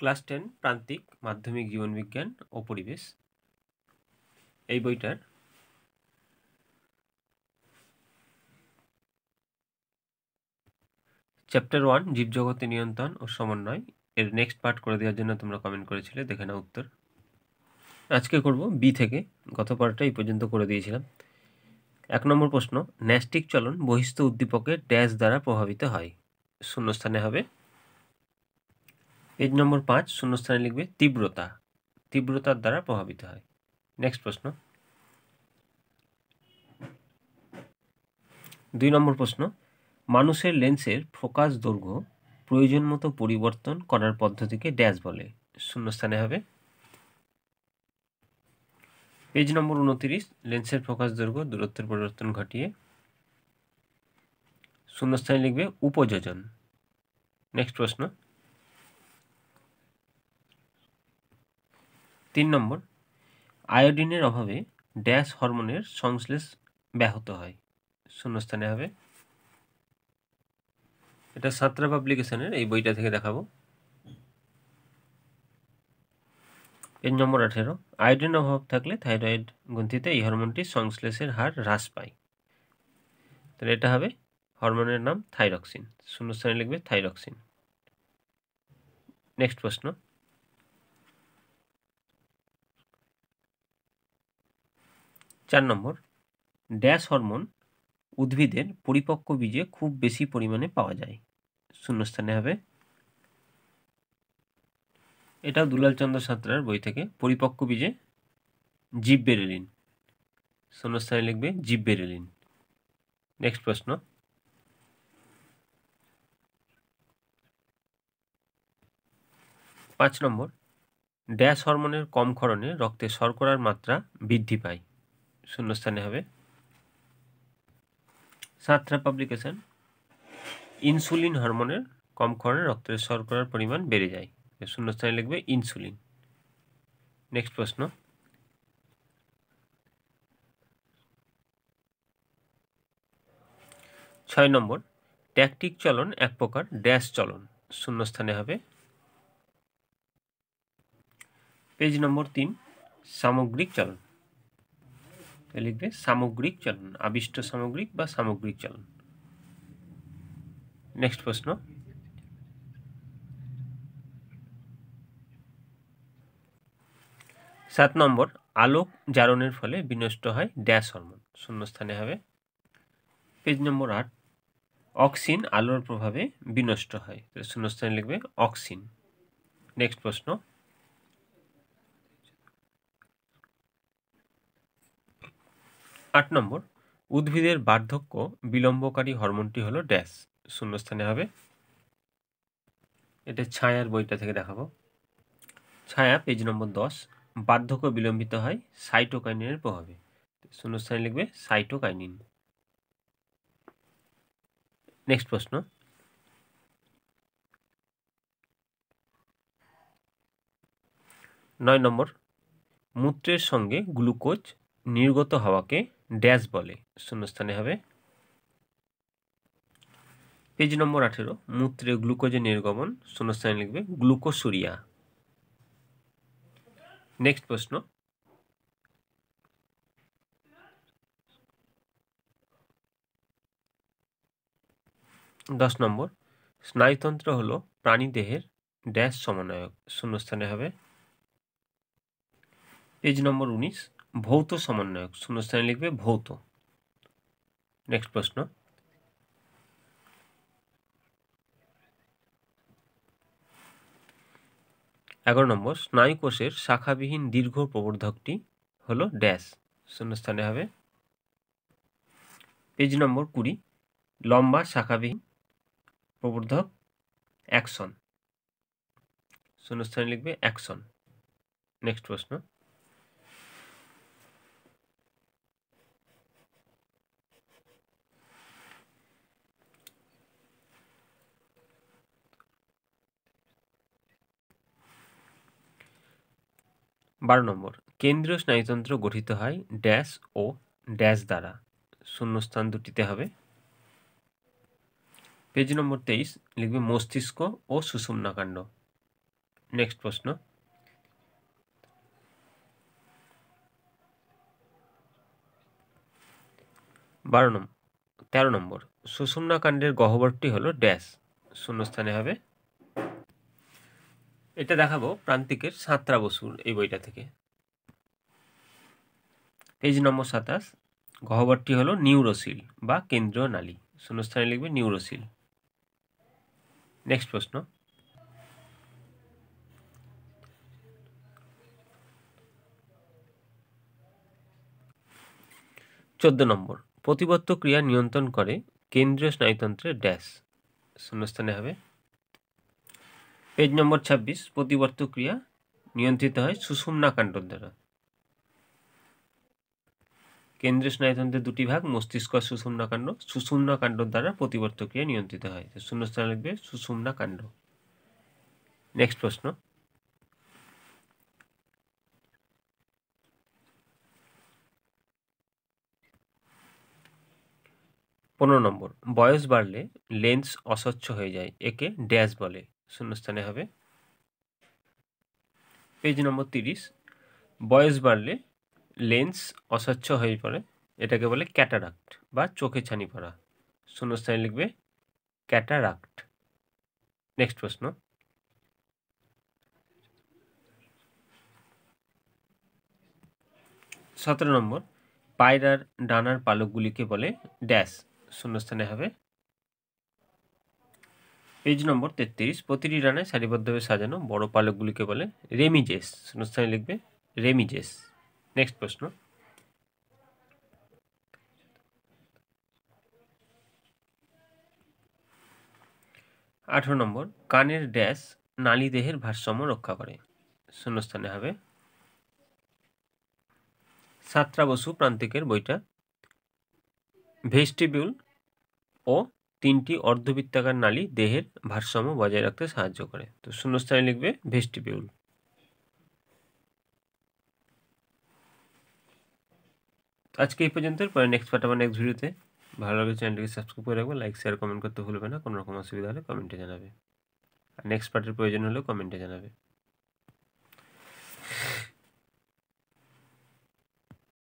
class ten প্রান্তিক মাধ্যমিক জীবনবিজ্ঞান ও পরিবেশ এই বইটার চ্যাপ্টার ওয়ান জীবজগতে নিয়ন্ত্রণ ও সমন্বয় এর নেক্সট পার্ট করে দেওয়ার জন্য তোমরা কমেন্ট করেছিলে দেখে নাও উত্তর আজকে করব বি থেকে গত পার্টটা এই পর্যন্ত করে দিয়েছিলাম এক নম্বর প্রশ্ন ন্যাস্টিক চলন বহিস্থ উদ্দীপকের ড্যাশ দ্বারা প্রভাবিত হয় শূন্যস্থানে হবে পেজ নম্বর পাঁচ শূন্যস্থানে লিখবে তীব্রতা তীব্রতার দ্বারা প্রভাবিত হয় নেক্সট প্রশ্ন দুই নম্বর প্রশ্ন মানুষের লেন্সের ফোকাস দৈর্ঘ্য প্রয়োজন মতো পরিবর্তন করার পদ্ধতিকে ড্যাশ বলে শূন্যস্থানে হবে পেজ নম্বর উনত্রিশ লেন্সের ফোকাস দৈর্ঘ্য দূরত্বের পরিবর্তন ঘটিয়ে শূন্যস্থানে লিখবে উপযোজন নেক্সট প্রশ্ন তিন নম্বর আয়োডিনের অভাবে ড্যাশ হরমোনের সংশ্লেষ ব্যাহত হয় শূন্যস্থানে হবে এটা সাতরা পাবলিকেশনের এই বইটা থেকে দেখাবো পেজ নম্বর আঠেরো আয়োডিন অভাব থাকলে থাইরয়েড গ্রন্থিতে এই হরমোনটি সংশ্লেষের হার হ্রাস পায় তাহলে এটা হবে হরমোনের নাম থাইরক্সিন শূন্যস্থানে লিখবে থাইরক্সিন নেক্সট প্রশ্ন চার নম্বর ড্যাশ হরমোন উদ্ভিদের পরিপক্ক বীজে খুব বেশি পরিমাণে পাওয়া যায় শূন্যস্থানে হবে দুলাল দুলালচন্দ্র সাঁতরার বই থেকে পরিপক্ক বীজে জীব বেরেলিন শূন্যস্থানে লিখবে জীব বেরেলিন নেক্সট প্রশ্ন পাঁচ নম্বর ড্যাশ হরমোনের কম ক্ষরণে রক্তে শর্করার মাত্রা বৃদ্ধি পায় শূন্যস্থানে হবে সাতরা পাবলিকেশন ইনসুলিন হরমোনের কম ক্ষরণে রক্তের শর্করার পরিমাণ বেড়ে যায় শূন্যস্থানে লিখবে ইনসুলিন নেক্সট প্রশ্ন ছয় নম্বর ট্যাকটিক চলন এক প্রকার ড্যাশ চলন শূন্যস্থানে হবে পেজ নম্বর তিন সামগ্রিক চলন লিখবে সামগ্রিক চলন আবিষ্ট সামগ্রিক বা সামগ্রিক চলন নেক্সট প্রশ্ন সাত নম্বর আলোক জারণের ফলে বিনষ্ট হয় ড্যাস হরমোন শূন্যস্থানে হবে পেজ নম্বর আট অক্সিন আলোর প্রভাবে বিনষ্ট হয় শূন্যস্থানে লিখবে অক্সিন নেক্সট প্রশ্ন আট নম্বর উদ্ভিদের বার্ধক্য বিলম্বকারী হরমোনটি হলো ড্যাশ শূন্যস্থানে হবে এটা ছায়ার বইটা থেকে দেখাবো ছায়া পেজ নম্বর দশ বার্ধক্য বিলম্বিত হয় সাইটোকাইনিনের প্রভাবে শূন্যস্থানে লিখবে সাইটোকাইনিন নেক্সট প্রশ্ন নয় নম্বর মূত্রের সঙ্গে গ্লুকোজ নির্গত হওয়াকে ড্যাশ বলে শূন্যস্থানে হবে পেজ নম্বর আঠেরো মূত্রে গ্লুকোজের নির্গমন শূন্যস্থানে লিখবে গ্লুকোসুরিয়া নেক্সট প্রশ্ন দশ নম্বর স্নায়ুতন্ত্র হল প্রাণীদেহের ড্যাশ সমন্বয়ক শূন্যস্থানে হবে পেজ নম্বর উনিশ ভৌত সমন্বয়ক শূন্যস্থানে লিখবে ভৌত নেক্সট প্রশ্ন এগারো নম্বর স্নায়ুকোষের শাখাবিহীন দীর্ঘ প্রবর্ধকটি হলো ড্যাশ শূন্যস্থানে হবে পেজ নম্বর কুড়ি লম্বা শাখাবিহীন প্রবর্ধক অ্যাকশন শূন্যস্থানে লিখবে অ্যাকশন নেক্সট প্রশ্ন বারো নম্বর কেন্দ্রীয় স্নায়ুতন্ত্র গঠিত হয় ড্যাশ ও ড্যাশ দ্বারা শূন্যস্থান দুটিতে হবে পেজ নম্বর তেইশ লিখবে মস্তিষ্ক ও সুষুম্নাকাণ্ড নেক্সট প্রশ্ন বারো নম্বর তেরো নম্বর সুষুম্নাকাণ্ডের গহ্বরটি হলো ড্যাশ শূন্যস্থানে হবে এটা দেখাবো প্রান্তিকের সাঁতরা বসুর এই বইটা থেকে পেজ নম্বর সাতাশ গহ্বরটি হলো নিউরোসিল বা কেন্দ্রীয় নালী শূন্যস্থানে লিখবে নিউরোসিল নেক্সট প্রশ্ন চোদ্দ নম্বর প্রতিবত্ত ক্রিয়া নিয়ন্ত্রণ করে কেন্দ্রীয় স্নায়ুতন্ত্রের ড্যাশ শূন্যস্থানে হবে পেজ নম্বর ২৬ প্রতিবর্ত ক্রিয়া নিয়ন্ত্রিত হয় কাণ্ডর দ্বারা কেন্দ্রীয় স্নায়ুতন্ত্রের দুটি ভাগ মস্তিষ্ক কাণ্ড সুষুমনা কাণ্ডর দ্বারা প্রতিবর্ত ক্রিয়া নিয়ন্ত্রিত হয় শূন্যস্থান লিখবে কাণ্ড নেক্সট প্রশ্ন পনেরো নম্বর বয়স বাড়লে লেন্স অস্বচ্ছ হয়ে যায় একে ড্যাশ বলে শূন্যস্থানে হবে পেজ নম্বর তিরিশ বয়স বাড়লে লেন্স অস্বচ্ছ হয়ে পড়ে এটাকে বলে ক্যাটারাক্ট বা চোখে ছানি পড়া শূন্যস্থানে লিখবে ক্যাটারাক্ট নেক্সট প্রশ্ন সতেরো নম্বর পায়রার ডানার পালকগুলিকে বলে ড্যাশ শূন্যস্থানে হবে পেজ নম্বর তেত্রিশ প্রতিটি রানে সারিবদ্ধভাবে সাজানো বড় পালকগুলিকে বলে রেমিজেস শূন্যস্থানে লিখবে রেমিজেস নেক্সট প্রশ্ন আঠেরো নম্বর কানের ড্যাশ নালী দেহের ভারসাম্য রক্ষা করে শূন্যস্থানে হবে সাতরা বসু প্রান্তিকের বইটা ভেস্টিবিউল ও তিনটি অর্ধবৃত্তাকার নালী দেহের ভারসাম্য বজায় রাখতে সাহায্য করে তো শূন্যস্থানে লিখবে ভেস্টিবিউল আজকে এই পর্যন্ত পরে নেক্সট পার্ট আমার নেক্সট ভিডিওতে ভালো লাগলে চ্যানেলটিকে সাবস্ক্রাইব করে রাখবে লাইক শেয়ার কমেন্ট করতে ভুলবে না কোনো রকম অসুবিধা হলে কমেন্টে জানাবে আর নেক্সট পার্টের প্রয়োজন হলেও কমেন্টে জানাবে